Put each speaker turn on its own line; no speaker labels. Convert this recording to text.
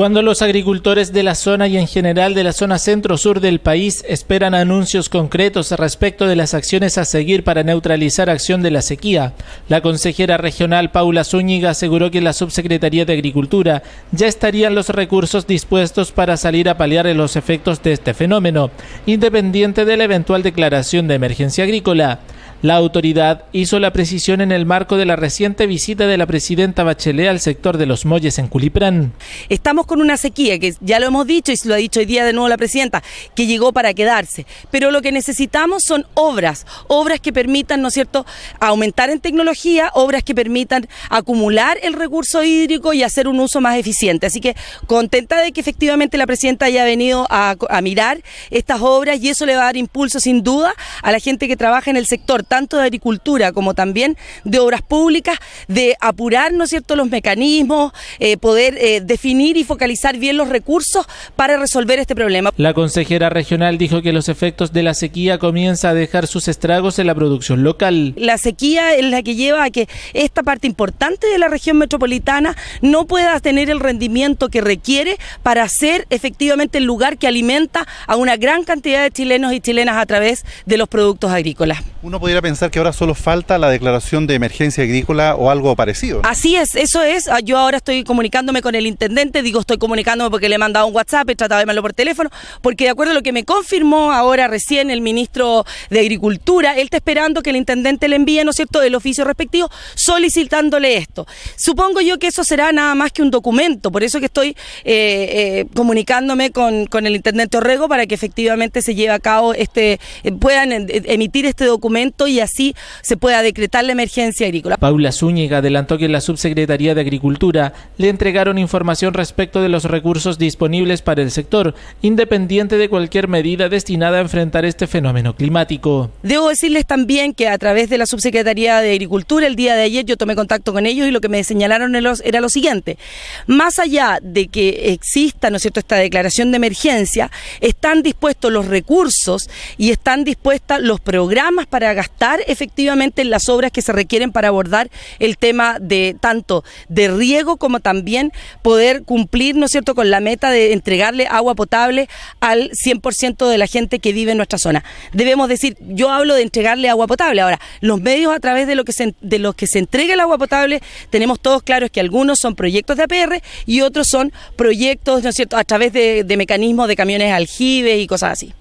Cuando los agricultores de la zona y en general de la zona centro-sur del país esperan anuncios concretos respecto de las acciones a seguir para neutralizar acción de la sequía, la consejera regional Paula Zúñiga aseguró que la subsecretaría de Agricultura ya estarían los recursos dispuestos para salir a paliar los efectos de este fenómeno, independiente de la eventual declaración de emergencia agrícola. La autoridad hizo la precisión en el marco de la reciente visita de la presidenta Bachelet al sector de los molles en Culiprán. Estamos con una sequía que ya lo hemos dicho y se lo ha dicho hoy día de nuevo la presidenta, que llegó para quedarse.
Pero lo que necesitamos son obras, obras que permitan, ¿no es cierto?, aumentar en tecnología, obras que permitan acumular el recurso hídrico y hacer un uso más eficiente. Así que contenta de que efectivamente la presidenta haya venido a, a mirar estas obras y eso le va a dar impulso sin duda a la gente que trabaja en el sector tanto de agricultura como también de obras públicas, de apurar, ¿no es cierto?, los mecanismos, eh, poder eh, definir y focalizar bien los recursos para resolver este problema.
La consejera regional dijo que los efectos de la sequía comienza a dejar sus estragos en la producción local.
La sequía es la que lleva a que esta parte importante de la región metropolitana no pueda tener el rendimiento que requiere para ser efectivamente el lugar que alimenta a una gran cantidad de chilenos y chilenas a través de los productos agrícolas.
Uno podría pensar que ahora solo falta la declaración de emergencia agrícola o algo parecido.
Así es, eso es. Ah, yo ahora estoy comunicándome con el intendente, digo estoy comunicándome porque le he mandado un WhatsApp, he tratado de llamarlo por teléfono, porque de acuerdo a lo que me confirmó ahora recién el ministro de Agricultura, él está esperando que el intendente le envíe, ¿no es cierto?, el oficio respectivo solicitándole esto. Supongo yo que eso será nada más que un documento, por eso que estoy eh, eh, comunicándome con, con, el intendente Orrego para que efectivamente se lleve a cabo este, eh, puedan emitir este documento y así se pueda decretar la emergencia agrícola.
Paula Zúñiga adelantó que en la Subsecretaría de Agricultura le entregaron información respecto de los recursos disponibles para el sector, independiente de cualquier medida destinada a enfrentar este fenómeno climático.
Debo decirles también que a través de la Subsecretaría de Agricultura el día de ayer yo tomé contacto con ellos y lo que me señalaron era lo siguiente. Más allá de que exista, ¿no es cierto?, esta declaración de emergencia, están dispuestos los recursos y están dispuestos los programas para gastar efectivamente en las obras que se requieren para abordar el tema de tanto de riego como también poder cumplir, ¿no es cierto?, con la meta de entregarle agua potable al 100% de la gente que vive en nuestra zona. Debemos decir, yo hablo de entregarle agua potable. Ahora, los medios a través de, lo que se, de los que se entrega el agua potable, tenemos todos claros que algunos son proyectos de APR y otros son proyectos, ¿no es cierto?, a través de, de mecanismos de camiones aljibes y cosas así.